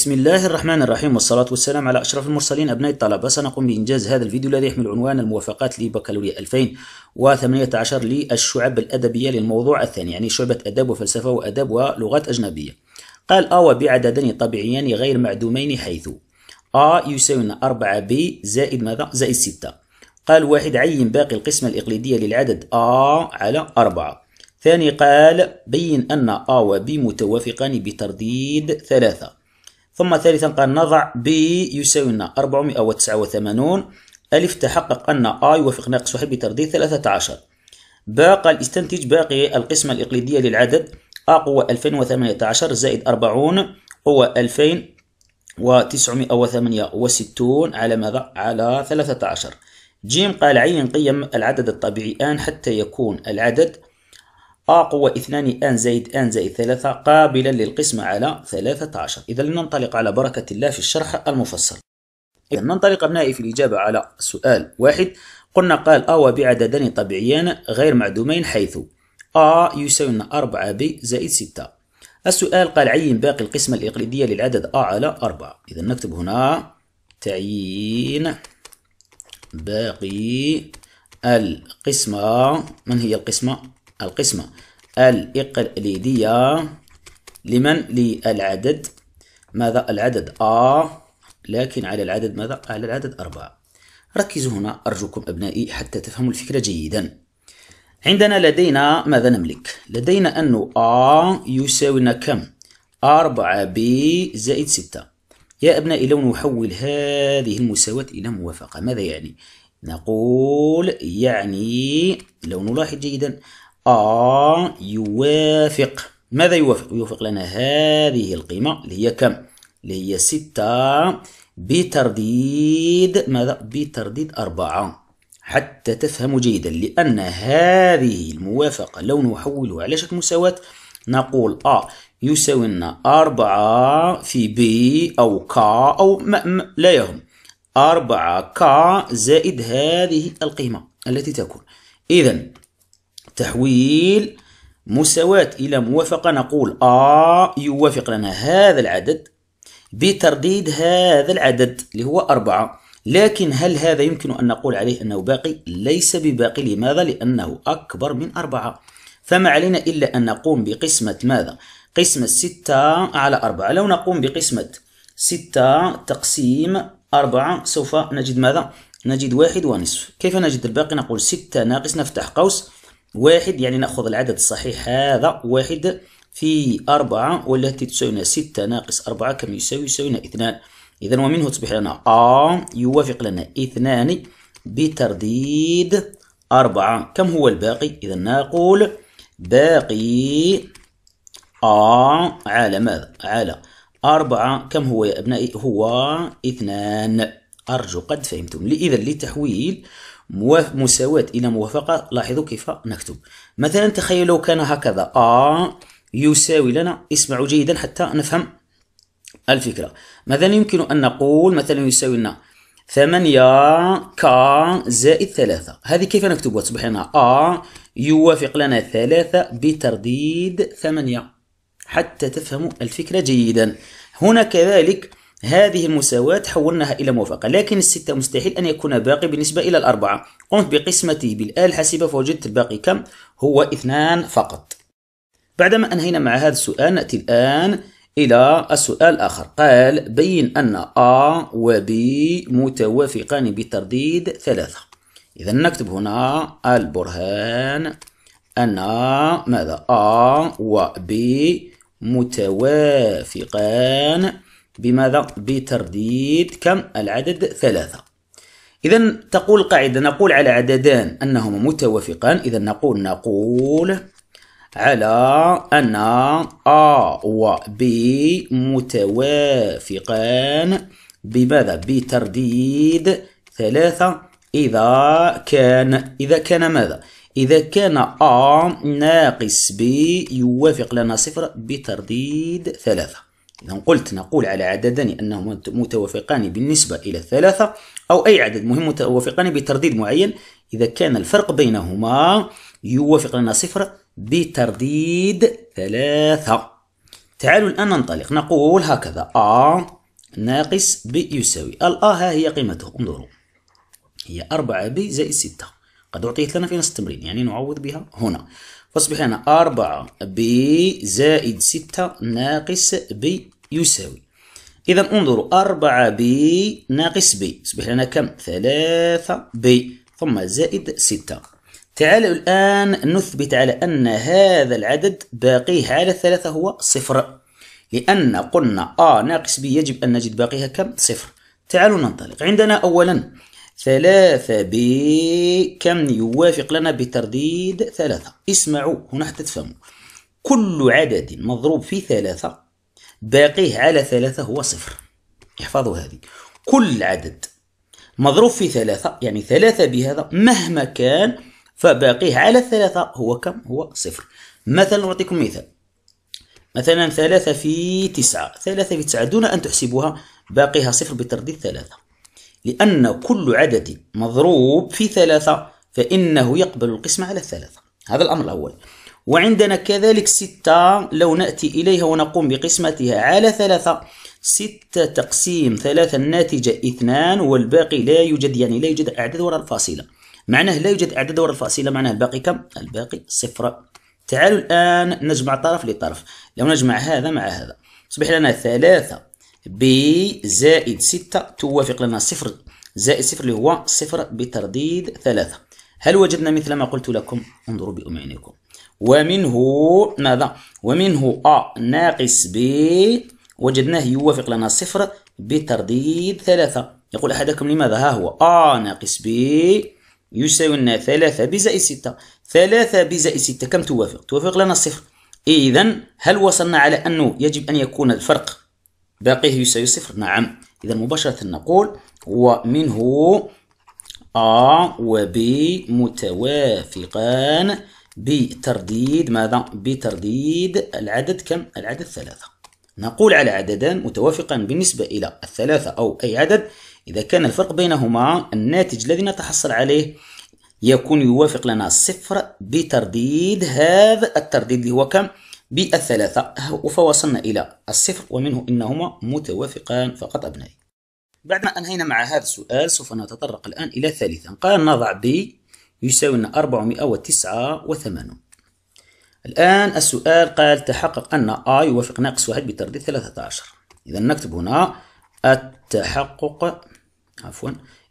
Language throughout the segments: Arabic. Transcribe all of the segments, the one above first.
بسم الله الرحمن الرحيم والصلاة والسلام على أشرف المرسلين أبناء الطلبة سنقوم بإنجاز هذا الفيديو الذي يحمل عنوان الموافقات لبكالوريا 2018 للشعب الأدبية للموضوع الثاني يعني شعبة أدب وفلسفة وأدب ولغات أجنبية قال أ بعددين طبيعيان غير معدومين حيث أ يساوي 4 ب زائد ماذا؟ زائد 6 قال واحد عين باقي القسمة الإقليدية للعدد أ على 4 ثاني قال بين أن أ ب متوافقان بترديد ثلاثة ثم ثالثا قال نضع ب يساوي لنا 489 ألف تحقق أن اي يوافق ناقص واحد بترديد 13 ب قال استنتج باقي القسمة الإقليدية للعدد ا قوة 2018 زائد 40 قوة 2968 على ماذا؟ على 13 جيم قال عين قيم العدد الطبيعي آن حتى يكون العدد A قوة 2 n زائد n زائد 3 قابلا للقسمة على 13 إذا لننطلق على بركة الله في الشرح المفصل إذا ننطلق أبنائي في الإجابة على سؤال واحد قلنا قال أو بعددين طبيعيان غير معدومين حيث A يساوي 4B زائد 6 السؤال قال عين باقي القسمة الإقليدية للعدد A على 4 إذا نكتب هنا تعيين باقي القسمة من هي القسمة القسمة الإقليدية لمن للعدد ماذا العدد آ آه لكن على العدد ماذا على العدد أربعة ركزوا هنا أرجوكم أبنائي حتى تفهموا الفكرة جيدا عندنا لدينا ماذا نملك لدينا أن آ يساوينا كم أربعة ب زائد ستة يا أبنائي لو نحول هذه المساواة إلى موافقة ماذا يعني نقول يعني لو نلاحظ جيدا ا يوافق ماذا يوافق؟ يوافق لنا هذه القيمة اللي هي كم؟ اللي هي ستة بترديد ماذا؟ بترديد أربعة حتى تفهموا جيدا لأن هذه الموافقة لو نحولها على شكل مساواة نقول آه يساوي لنا أربعة في بي أو كا أو ما ما لا يهم أربعة ك زائد هذه القيمة التي تكون إذا تحويل مساواة إلى موافقة نقول آ يوافق لنا هذا العدد بترديد هذا العدد اللي هو أربعة لكن هل هذا يمكن أن نقول عليه أنه باقي؟ ليس بباقي لماذا؟ لأنه أكبر من أربعة فما علينا إلا أن نقوم بقسمة ماذا؟ قسمة ستة على أربعة لو نقوم بقسمة ستة تقسيم أربعة سوف نجد ماذا؟ نجد واحد ونصف كيف نجد الباقي؟ نقول ستة ناقص نفتح قوس واحد يعني نأخذ العدد الصحيح هذا واحد في أربعة والتي تساوينا ستة ناقص أربعة كم يساوي يساوينا اثنان إذا ومنه تصبح لنا أ يوافق لنا اثنان بترديد أربعة كم هو الباقي إذا نقول باقي أ على ماذا على أربعة كم هو يا أبنائي هو اثنان أرجو قد فهمتم إذا لتحويل مساواة إلى موافقة لاحظوا كيف نكتب مثلا تخيلوا كان هكذا آ يساوي لنا اسمعوا جيدا حتى نفهم الفكرة مثلا يمكن أن نقول مثلا يساوي لنا ثمانية ك زائد ثلاثة هذه كيف نكتبها تصبح لنا أ يوافق لنا ثلاثة بترديد ثمانية حتى تفهموا الفكرة جيدا هنا كذلك هذه المساواة حولناها إلى موافقة لكن الستة مستحيل أن يكون باقي بالنسبة إلى الأربعة قمت بقسمته بالآلة الحاسبة فوجدت الباقي كم؟ هو اثنان فقط بعدما أنهينا مع هذا السؤال نأتي الآن إلى السؤال الآخر قال بين أن A و B متوافقان بترديد ثلاثة إذا نكتب هنا البرهان أن ماذا A و B متوافقان بماذا؟ بترديد كم؟ العدد ثلاثة إذا تقول قاعدة نقول على عددان أنهما متوافقان إذا نقول نقول على أن A و B متوافقان بماذا؟ بترديد ثلاثة إذا كان إذا كان ماذا؟ إذا كان A ناقص B يوافق لنا صفر بترديد ثلاثة إذا قلت نقول على عددين أنهما متوافقان بالنسبة إلى الثلاثة أو أي عدد مهم متوافقان بترديد معين إذا كان الفرق بينهما يوافق لنا صفر بترديد ثلاثة تعالوا الآن ننطلق نقول هكذا آ ناقص ب يساوي الآ ها هي قيمته انظروا هي 4 ب زائد 6 قد أعطيت لنا في نص التمرين يعني نعوض بها هنا فاصبح لنا أربعة ب زائد ستة ناقص ب يساوي إذا انظروا أربعة ب ناقص ب يصبح لنا كم ثلاثة ب ثم زائد ستة تعالوا الآن نثبت على أن هذا العدد باقيه على الثلاثة هو صفر لأن قلنا أ ناقص ب يجب أن نجد باقيها كم صفر تعالوا ننطلق عندنا أولا ثلاثة ب كم يوافق لنا بترديد ثلاثة اسمعوا هنا حتى تفهموا كل عدد مضروب في ثلاثة باقيه على ثلاثة هو صفر احفظوا هذه كل عدد مضروب في ثلاثة يعني ثلاثة بهذا مهما كان فباقيه على الثلاثة هو كم هو صفر مثلا نعطيكم مثال مثلا ثلاثة في تسعة ثلاثة في تسعة دون أن تحسبوها باقيها صفر بترديد ثلاثة لأن كل عدد مضروب في ثلاثة فإنه يقبل القسمة على الثلاثة هذا الأمر الأول وعندنا كذلك ستة لو نأتي إليها ونقوم بقسمتها على ثلاثة ستة تقسيم ثلاثة الناتجة اثنان والباقي لا يوجد يعني لا يوجد أعداد وراء الفاصلة معناه لا يوجد أعداد وراء الفاصلة معناه الباقي كم؟ الباقي صفر تعالوا الآن نجمع طرف لطرف لو نجمع هذا مع هذا تصبح لنا ثلاثة ب زائد 6 توافق لنا صفر زائد صفر اللي هو صفر بترديد ثلاثة هل وجدنا مثل ما قلت لكم انظروا بأمعينكم ومنه ماذا ومنه أ ناقص ب وجدناه يوافق لنا صفر بترديد ثلاثة يقول أحدكم لماذا ها هو أ ناقص ب يساوي لنا ثلاثة بزائد ستة ثلاثة بزائد ستة كم توافق توافق لنا صفر إذا هل وصلنا على أنه يجب أن يكون الفرق باقيه يساوي صفر نعم إذا مباشرة نقول ومنه A و متوافقان بترديد ماذا؟ بترديد العدد كم؟ العدد ثلاثة نقول على عددان متوافقان بالنسبة إلى الثلاثة أو أي عدد إذا كان الفرق بينهما الناتج الذي نتحصل عليه يكون يوافق لنا صفر بترديد هذا الترديد اللي هو كم؟ بالثلاثة فوصلنا إلى الصفر ومنه إنهما متوافقان فقط أبنائي بعدما أنهينا مع هذا السؤال سوف نتطرق الآن إلى ثالثا قال نضع ب يساوي لنا 489 الآن السؤال قال تحقق أن آ يوافق ناقص واحد بترديد 13 إذا نكتب هنا التحقق عفوا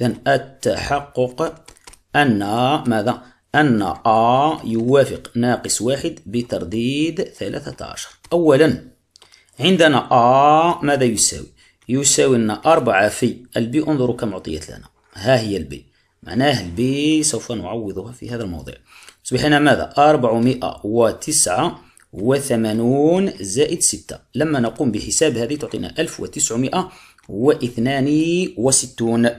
إذا التحقق أن ماذا أن آ يوافق ناقص واحد بترديد 13 أولا عندنا آ ماذا يساوي؟ يساوي لنا 4 في البي انظروا كم عطيت لنا ها هي البي معناه البي سوف نعوضها في هذا الموضع تصبح لنا ماذا؟ وتسعة وثمانون زائد ستة لما نقوم بحساب هذه تعطينا ألف وتسعمائة واثنان وستون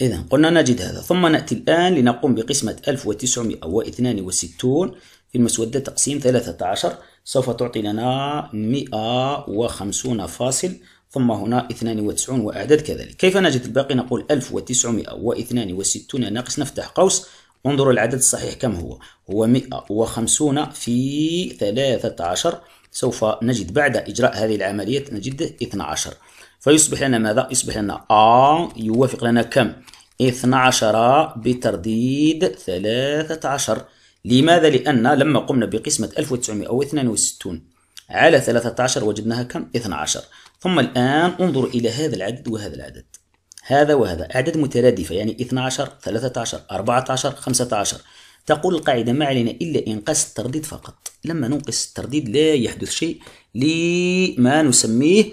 إذا قلنا نجد هذا ثم نأتي الآن لنقوم بقسمة 1962 في المسودة تقسيم 13 سوف تعطي لنا 150 فاصل ثم هنا 92 وأعداد كذلك كيف نجد الباقي نقول 1962 ناقص نفتح قوس انظروا العدد الصحيح كم هو هو 150 في 13 سوف نجد بعد إجراء هذه العملية نجد 12 فيصبح لنا ماذا يصبح لنا ا يوافق لنا كم 12 بترديد 13 لماذا لان لما قمنا بقسمه 1962 على 13 وجدناها كم 12 ثم الان انظر الى هذا العدد وهذا العدد هذا وهذا أعداد مترادفة يعني 12 13 14 15 تقول القاعدة ما علينا إلا إنقاس الترديد فقط لما ننقص الترديد لا يحدث شيء لما نسميه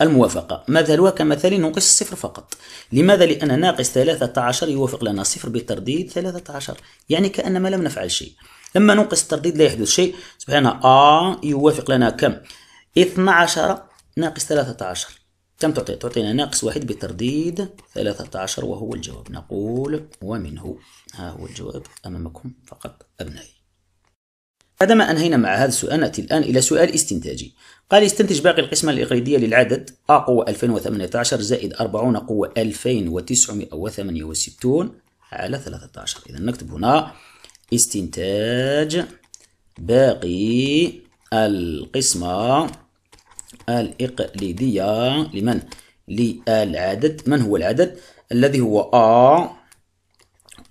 الموافقة مثلها كمثل ناقص الصفر فقط لماذا؟ لأن ناقص 13 يوافق لنا صفر بالترديد 13 يعني كأنما لم نفعل شيء لما ننقص الترديد لا يحدث شيء سبحان آ آه، يوافق لنا كم 12 ناقص 13 كم تعطي؟ تعطينا ناقص واحد بالترديد 13 وهو الجواب نقول ومنه ها هو الجواب أمامكم فقط أبنائي بعدما أنهينا مع هذا السؤال نأتي الآن إلى سؤال استنتاجي قال استنتج باقي القسمة الإقليدية للعدد A قوة 2018 زائد 40 قوة 2968 على 13 إذا نكتب هنا استنتاج باقي القسمة الإقليدية لمن؟ للعدد من هو العدد؟ الذي هو A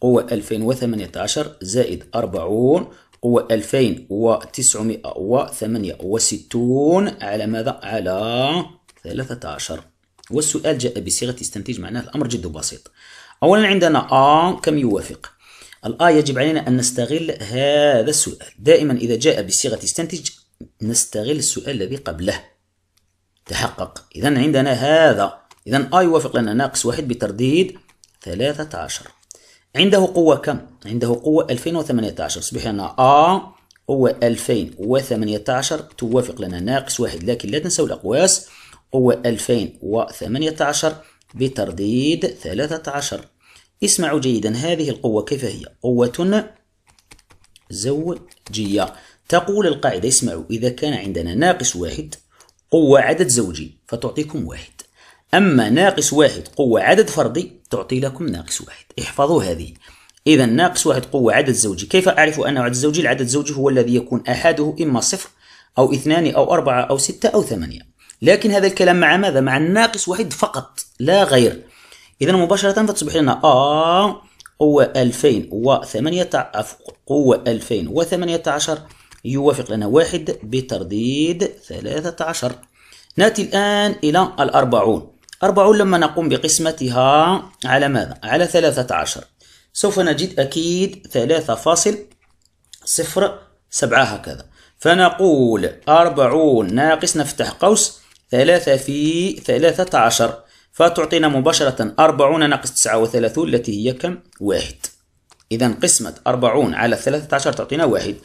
قوة 2018 زائد 40 هو 2968 على ماذا؟ على 13 والسؤال جاء بصيغة استنتاج معناه الأمر جد بسيط أولا عندنا آ كم يوافق؟ الآ يجب علينا أن نستغل هذا السؤال دائما إذا جاء بصيغة استنتاج نستغل السؤال الذي قبله تحقق إذا عندنا هذا إذا آ يوافق لنا ناقص واحد بترديد 13 عنده قوة كم؟ عنده قوة 2018 يصبح لنا أ قوة 2018 توافق لنا ناقص واحد لكن لا تنسوا الأقواس قوة 2018 بترديد 13 اسمعوا جيدا هذه القوة كيف هي قوة زوجية تقول القاعدة اسمعوا إذا كان عندنا ناقص واحد قوة عدد زوجي فتعطيكم واحد أما ناقص واحد قوة عدد فردي تعطي لكم ناقص واحد احفظوا هذه إذا ناقص واحد قوة عدد زوجي كيف أعرف أن عدد زوجي العدد الزوجي هو الذي يكون أحده إما صفر أو اثنان أو أربعة أو ستة أو ثمانية لكن هذا الكلام مع ماذا مع الناقص واحد فقط لا غير إذا مباشرة فتصبح لنا آ قوة 2018 قوة 2018 يوافق لنا واحد بترديد 13 نأتي الآن إلى الأربعون أربعون لما نقوم بقسمتها على ماذا؟ على ثلاثة عشر سوف نجد أكيد ثلاثة فاصل صفر سبعة هكذا فنقول أربعون ناقص نفتح قوس ثلاثة في ثلاثة عشر فتعطينا مباشرة أربعون ناقص تسعة وثلاثون التي هي كم؟ واحد إذا قسمة أربعون على ثلاثة عشر تعطينا واحد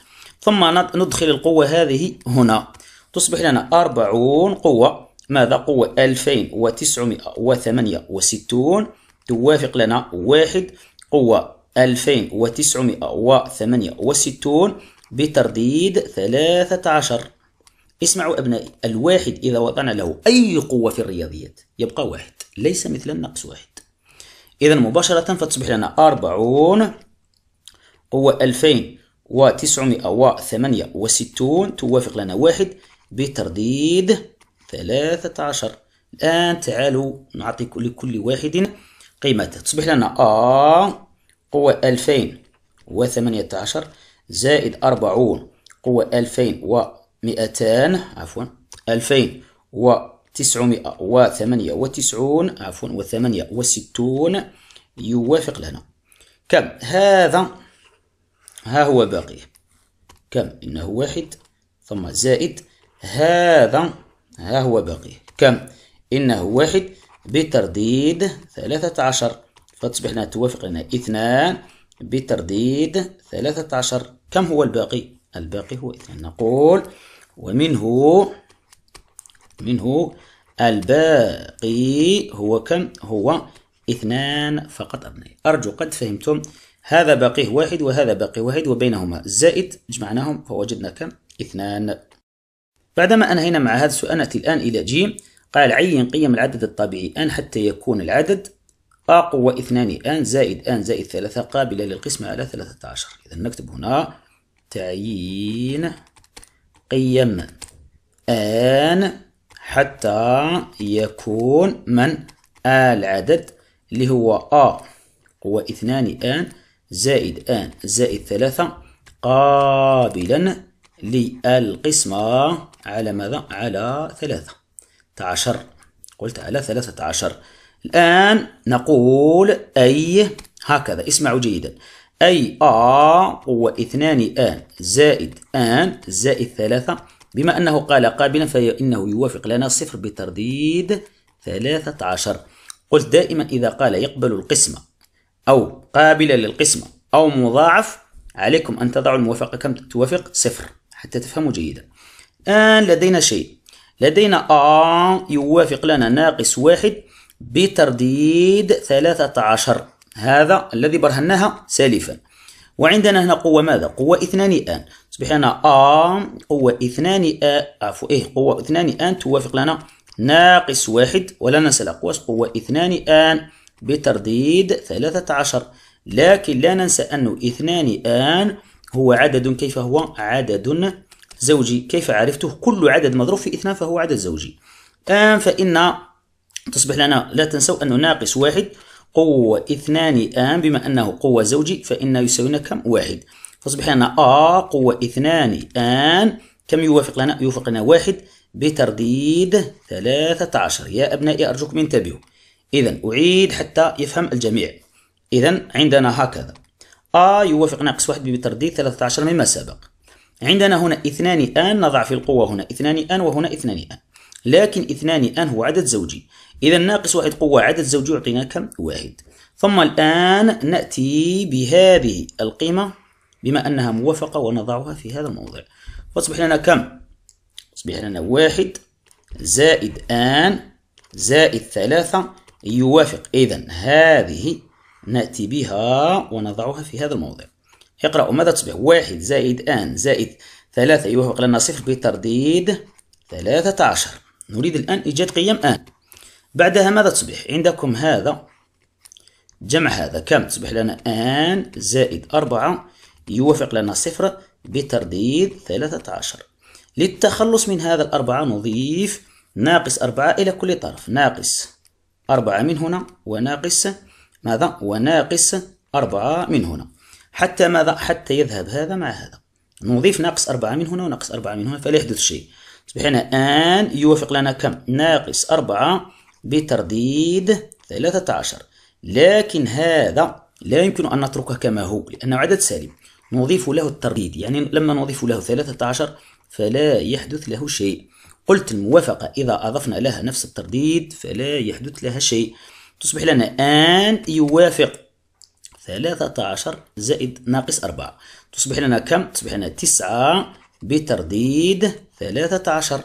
ثم ندخل القوة هذه هنا تصبح لنا أربعون قوة ماذا قوة 2968 توافق لنا واحد قوة 2968 بترديد 13 اسمعوا أبنائي الواحد إذا وضعنا له أي قوة في الرياضيات يبقى واحد ليس مثل النقص واحد إذا مباشرة فتصبح لنا 40 قوة 2968 توافق لنا واحد بترديد ثلاثة عشر الآن تعالوا نعطي لكل واحد قيمته تصبح لنا أ قوة ألفين وثمانية عشر زائد أربعون قوة ألفين ومئتان عفوا ألفين وتسعمائة وثمانية وتسعون عفوا وثمانية وستون يوافق لنا كم هذا ها هو باقي كم إنه واحد ثم زائد هذا ها هو باقي كم إنه واحد بترديد ثلاثة عشر فتصبح توافق لنا اثنان بترديد ثلاثة عشر كم هو الباقي؟ الباقي هو اثنان نقول ومنه منه الباقي هو كم؟ هو اثنان فقط أبنائي أرجو قد فهمتم هذا باقيه واحد وهذا باقي واحد وبينهما زائد جمعناهم فوجدنا كم؟ اثنان بعدما أنهينا مع هذا السؤال نأتي الآن إلى جيم قال عين قيم العدد الطبيعي أن حتى يكون العدد أ قوة 2 أن زائد أن زائد 3 قابلة للقسمة على 13 إذا نكتب هنا تعيين قيم أن حتى يكون من العدد اللي هو أ قوة 2 أن زائد أن زائد 3 قابلا للقسمة على ماذا؟ على ثلاثة عشر قلت على ثلاثة عشر الآن نقول أي هكذا اسمعوا جيدا أي آ هو اثنان آن زائد آن زائد ثلاثة بما أنه قال قابلا فإنه يوافق لنا صفر بترديد ثلاثة عشر قلت دائما إذا قال يقبل القسمة أو قابل للقسمة أو مضاعف عليكم أن تضعوا الموافقة كم توافق صفر حتى تفهموا جيدا الآن لدينا شيء لدينا آ يوافق لنا ناقص واحد بترديد 13 هذا الذي برهناها سالفا وعندنا هنا قوة ماذا؟ قوة اثنان آن تصبح لنا آ قوة اثنان آ عفوا إيه قوة اثنان آن توافق لنا ناقص واحد ولا ننسى الأقواس قوة اثنان آن بترديد 13 لكن لا ننسى أنه اثنان آن هو عدد كيف هو؟ عدد زوجي كيف عرفته كل عدد مضروب في اثنان فهو عدد زوجي الآن آه، فإن تصبح لنا لا تنسوا أنه ناقص واحد قوة اثنان آن آه، بما أنه قوة زوجي فإن يساوينا كم واحد فأصبح لنا آ قوة اثنان آن كم يوافق لنا يوافق لنا واحد بترديد 13 يا أبنائي أرجوكم انتبهوا إذا أعيد حتى يفهم الجميع إذا عندنا هكذا آ يوافق ناقص واحد بترديد 13 مما سبق عندنا هنا اثنان آن نضع في القوة هنا اثنان آن وهنا اثنان آن لكن اثنان آن هو عدد زوجي إذا ناقص واحد قوة عدد زوجي يعطينا كم؟ واحد ثم الآن نأتي بهذه القيمة بما أنها موافقة ونضعها في هذا الموضع فاصبح لنا كم؟ يصبح لنا واحد زائد آن زائد ثلاثة يوافق إذا هذه نأتي بها ونضعها في هذا الموضع اقرأوا ماذا تصبح واحد زائد آن زائد ثلاثة يوافق لنا صفر بترديد ثلاثة عشر نريد الآن إيجاد قيم آن بعدها ماذا تصبح عندكم هذا جمع هذا كم تصبح لنا آن زائد أربعة يوافق لنا صفر بترديد ثلاثة عشر للتخلص من هذا الأربعة نضيف ناقص أربعة إلى كل طرف ناقص أربعة من هنا وناقص ماذا وناقص أربعة من هنا حتى ماذا حتى يذهب هذا مع هذا نضيف ناقص أربعة من هنا وناقص أربعة من هنا فلا يحدث شيء تصبح هنا آن يوافق لنا كم ناقص أربعة بترديد 13 لكن هذا لا يمكن أن نتركه كما هو لأنه عدد سالم نضيف له الترديد يعني لما نضيف له 13 فلا يحدث له شيء قلت الموافقة إذا أضفنا لها نفس الترديد فلا يحدث لها شيء تصبح لنا آن يوافق 13 زائد ناقص 4 تصبح لنا كم؟ تصبح لنا 9 بترديد 13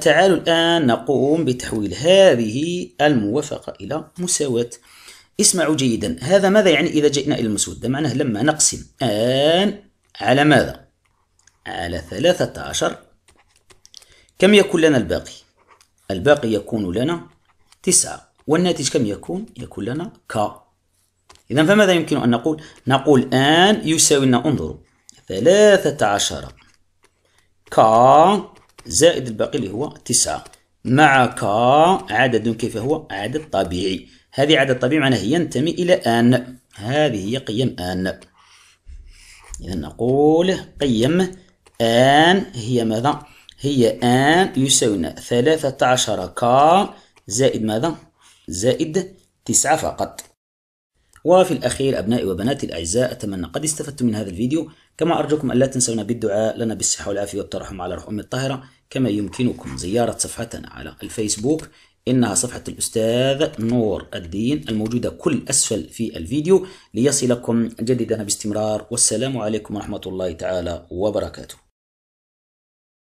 تعالوا الآن نقوم بتحويل هذه الموافقة إلى مساواة اسمعوا جيدا هذا ماذا يعني إذا جئنا إلى المسودة معناه لما نقسم آن على ماذا على 13 كم يكون لنا الباقي الباقي يكون لنا 9 والناتج كم يكون يكون لنا ك إذا فماذا يمكن أن نقول؟ نقول آن يساوي لنا انظروا ثلاثة عشر كا زائد الباقي اللي هو تسعة مع كا عدد كيف هو؟ عدد طبيعي هذه عدد طبيعي معناه ينتمي إلى آن هذه هي قيم آن إذا نقول قيم آن هي ماذا؟ هي آن يساوي لنا ثلاثة عشر كا زائد ماذا؟ زائد تسعة فقط وفي الأخير أبنائي وبناتي الأعزاء أتمنى قد استفدتم من هذا الفيديو كما أرجوكم ألا تنسونا بالدعاء لنا بالصحة والعافية والترحم على روح أم الطاهرة كما يمكنكم زيارة صفحتنا على الفيسبوك إنها صفحة الأستاذ نور الدين الموجودة كل أسفل في الفيديو ليصلكم جديدا باستمرار والسلام عليكم ورحمة الله تعالى وبركاته